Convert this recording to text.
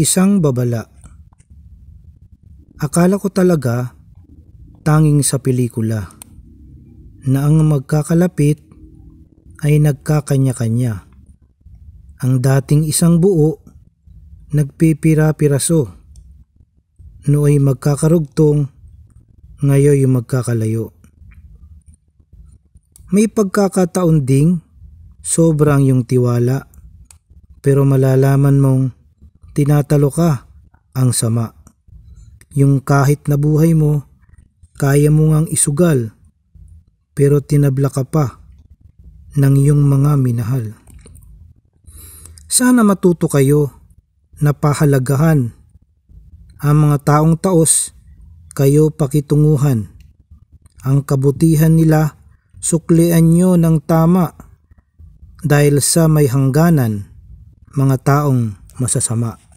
Isang babala. Akala ko talaga tanging sa pelikula na ang magkakalapit ay nagkakanya-kanya. Ang dating isang buo nagpipira-piraso. Nooy magkakarugtong, ngayon ngayoy magkakalayo. May pagkakataon ding sobrang yung tiwala pero malalaman mong tinatalo ka ang sama. Yung kahit na buhay mo, kaya mo ngang isugal, pero tinabla ka pa ng iyong mga minahal. Sana matuto kayo na pahalagahan ang mga taong taos kayo pakitunguhan. Ang kabutihan nila suklian nyo ng tama dahil sa may hangganan mga taong masasama.